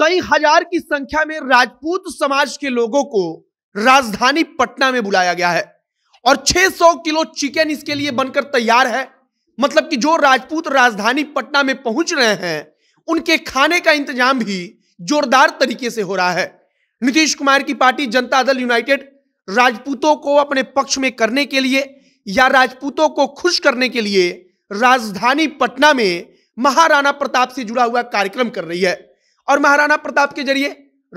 कई हजार की संख्या में राजपूत समाज के लोगों को राजधानी पटना में बुलाया गया है और 600 किलो चिकन इसके लिए बनकर तैयार है मतलब कि जो राजपूत राजधानी पटना में पहुंच रहे हैं उनके खाने का इंतजाम भी जोरदार तरीके से हो रहा है नीतीश कुमार की पार्टी जनता दल यूनाइटेड राजपूतों को अपने पक्ष में करने के लिए या राजपूतों को खुश करने के लिए राजधानी पटना में महाराणा प्रताप से जुड़ा हुआ कार्यक्रम कर रही है और महाराणा प्रताप के जरिए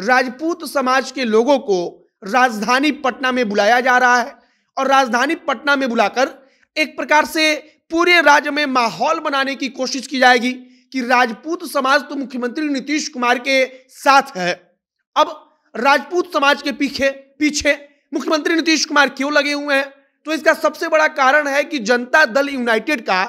राजपूत समाज के लोगों को राजधानी पटना में बुलाया जा रहा है और राजधानी पटना में बुलाकर एक प्रकार से पूरे राज्य में माहौल बनाने की कोशिश की जाएगी कि राजपूत समाज तो मुख्यमंत्री नीतीश कुमार के साथ है अब राजपूत समाज के पीछे पीछे मुख्यमंत्री नीतीश कुमार क्यों लगे हुए हैं तो इसका सबसे बड़ा कारण है कि जनता दल यूनाइटेड का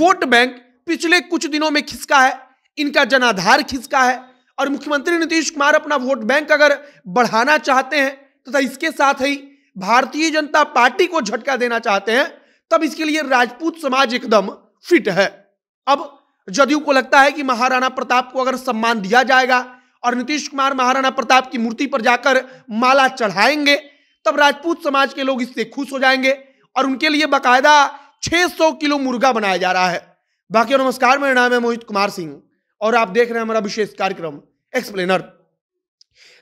वोट बैंक पिछले कुछ दिनों में खिसका है इनका जनाधार खिसका है और मुख्यमंत्री नीतीश कुमार अपना वोट बैंक अगर बढ़ाना चाहते हैं तथा तो इसके साथ ही भारतीय जनता पार्टी को झटका देना चाहते हैं तब इसके लिए राजपूत समाज एकदम फिट है अब जदयू को लगता है कि महाराणा प्रताप को अगर सम्मान दिया जाएगा और नीतीश कुमार महाराणा प्रताप की मूर्ति पर जाकर माला चढ़ाएंगे तब राजपूत समाज के लोग इससे खुश हो जाएंगे और उनके लिए बाकायदा 600 किलो मुर्गा बनाया जा रहा है बाकी नमस्कार मेरा नाम है मोहित कुमार सिंह और आप देख रहे हैं हमारा विशेष कार्यक्रम एक्सप्लेनर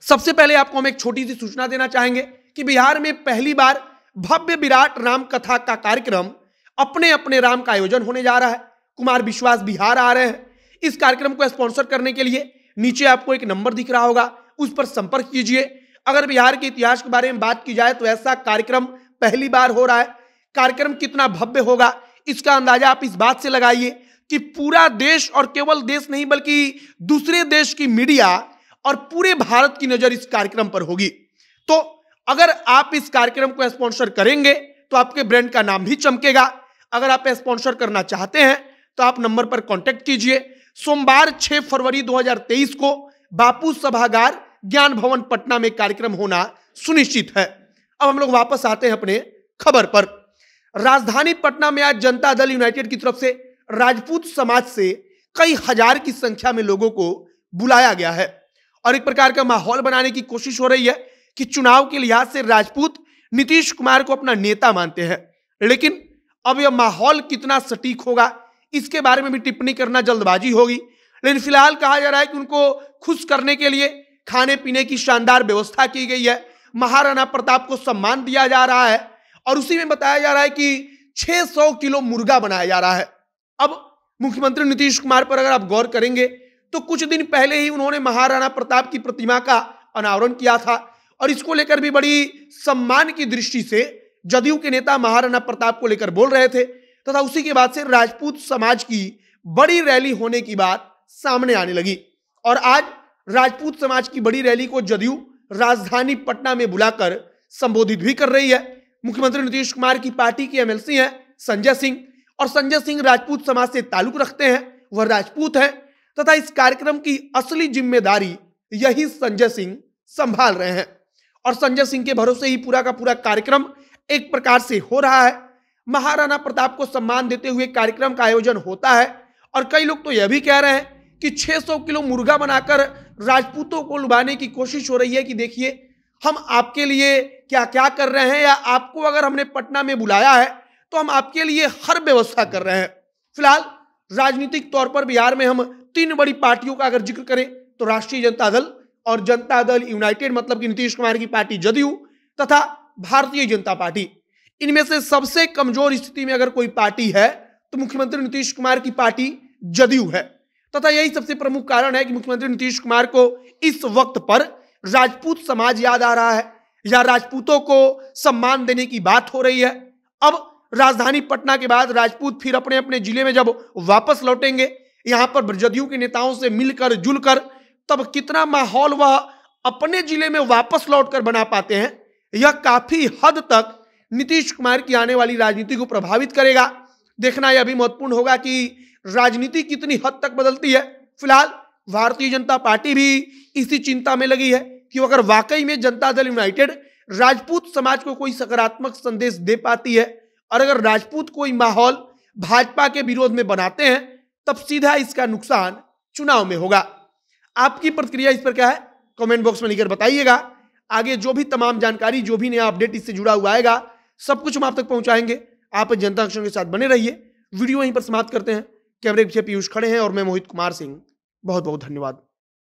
सबसे पहले आपको हम एक छोटी सी सूचना देना चाहेंगे कि बिहार में पहली बार भव्य विराट राम कथा का कार्यक्रम अपने अपने राम का आयोजन होने जा रहा है कुमार विश्वास बिहार आ रहे हैं इस कार्यक्रम को स्पॉन्सर करने के लिए नीचे आपको एक नंबर दिख रहा होगा उस पर संपर्क कीजिए अगर बिहार के इतिहास के बारे में बात की जाए तो ऐसा कार्यक्रम पहली बार हो रहा है कार्यक्रम कितना भव्य होगा इसका अंदाजा आप इस बात से लगाइए कि पूरा देश और केवल देश नहीं बल्कि दूसरे देश की मीडिया और पूरे भारत की नजर इस कार्यक्रम पर होगी तो अगर आप इस कार्यक्रम को स्पॉन्सर करेंगे तो आपके ब्रांड का नाम भी चमकेगा अगर आप स्पॉन्सर करना चाहते हैं तो आप नंबर पर कॉन्टेक्ट कीजिए सोमवार 6 फरवरी 2023 को बापू सभागार ज्ञान भवन पटना में कार्यक्रम होना सुनिश्चित है अब हम लोग वापस आते हैं अपने खबर पर राजधानी पटना में आज जनता दल यूनाइटेड की तरफ से राजपूत समाज से कई हजार की संख्या में लोगों को बुलाया गया है और एक प्रकार का माहौल बनाने की कोशिश हो रही है कि चुनाव के लिहाज से राजपूत नीतीश कुमार को अपना नेता मानते हैं लेकिन अब यह माहौल कितना सटीक होगा इसके बारे में भी टिप्पणी करना जल्दबाजी होगी लेकिन फिलहाल कहा जा रहा है कि उनको खुश करने के लिए खाने पीने की शानदार व्यवस्था की गई है महाराणा प्रताप को सम्मान दिया जा रहा है और उसी में बताया जा रहा है कि 600 किलो मुर्गा बनाया जा रहा है अब मुख्यमंत्री नीतीश कुमार पर अगर आप गौर करेंगे तो कुछ दिन पहले ही उन्होंने महाराणा प्रताप की प्रतिमा का अनावरण किया था और इसको लेकर भी बड़ी सम्मान की दृष्टि से जदयू के नेता महाराणा प्रताप को लेकर बोल रहे थे तथा तो उसी के बाद से राजपूत समाज की बड़ी रैली होने की बात सामने आने लगी और आज राजपूत समाज की बड़ी रैली को जदयू राजधानी पटना में बुलाकर संबोधित भी कर रही है मुख्यमंत्री नीतीश कुमार की पार्टी की एमएलसी हैं संजय सिंह और संजय सिंह राजपूत समाज से ताल्लुक रखते हैं वह राजपूत हैं तथा इस कार्यक्रम की असली जिम्मेदारी यही संजय सिंह संभाल रहे हैं और संजय सिंह के भरोसे ही पूरा का पूरा कार्यक्रम एक प्रकार से हो रहा है महाराणा प्रताप को सम्मान देते हुए कार्यक्रम का आयोजन होता है और कई लोग तो यह भी कह रहे हैं कि 600 किलो मुर्गा बनाकर राजपूतों को लुभाने की कोशिश हो रही है कि देखिए हम आपके लिए क्या क्या कर रहे हैं या आपको अगर हमने पटना में बुलाया है तो हम आपके लिए हर व्यवस्था कर रहे हैं फिलहाल राजनीतिक तौर पर बिहार में हम तीन बड़ी पार्टियों का अगर जिक्र करें तो राष्ट्रीय जनता दल और जनता दल यूनाइटेड मतलब कि नीतीश कुमार की पार्टी जदयू तथा भारतीय जनता पार्टी इनमें से सबसे कमजोर स्थिति में अगर कोई पार्टी है तो मुख्यमंत्री नीतीश कुमार की पार्टी जदयू है तथा यही सबसे प्रमुख कारण है कि मुख्यमंत्री नीतीश कुमार को इस वक्त पर राजपूत समाज याद आ रहा है या राजपूतों को सम्मान देने की बात हो रही है अब राजधानी पटना के बाद राजपूत फिर अपने अपने जिले में जब वापस लौटेंगे यहां पर जदयू के नेताओं से मिलकर जुलकर तब कितना माहौल वह अपने जिले में वापस लौटकर बना पाते हैं यह काफी हद तक नीतीश कुमार की आने वाली राजनीति को प्रभावित करेगा देखना यह भी महत्वपूर्ण होगा कि राजनीति कितनी हद तक बदलती है फिलहाल भारतीय जनता पार्टी भी इसी चिंता में लगी है कि अगर वाकई में जनता दल यूनाइटेड राजपूत समाज को कोई सकारात्मक संदेश दे पाती है और अगर राजपूत कोई माहौल भाजपा के विरोध में बनाते हैं तब सीधा इसका नुकसान चुनाव में होगा आपकी प्रतिक्रिया इस पर क्या है कमेंट बॉक्स में लिखकर बताइएगा आगे जो भी तमाम जानकारी जो भी नया अपडेट इससे जुड़ा हुआ आएगा सब कुछ हम आप तक पहुंचाएंगे आप जनता के साथ बने रहिए वीडियो यहीं पर समाप्त करते हैं कैमरे पीछे पीयूष खड़े हैं और मैं मोहित कुमार सिंह बहुत बहुत धन्यवाद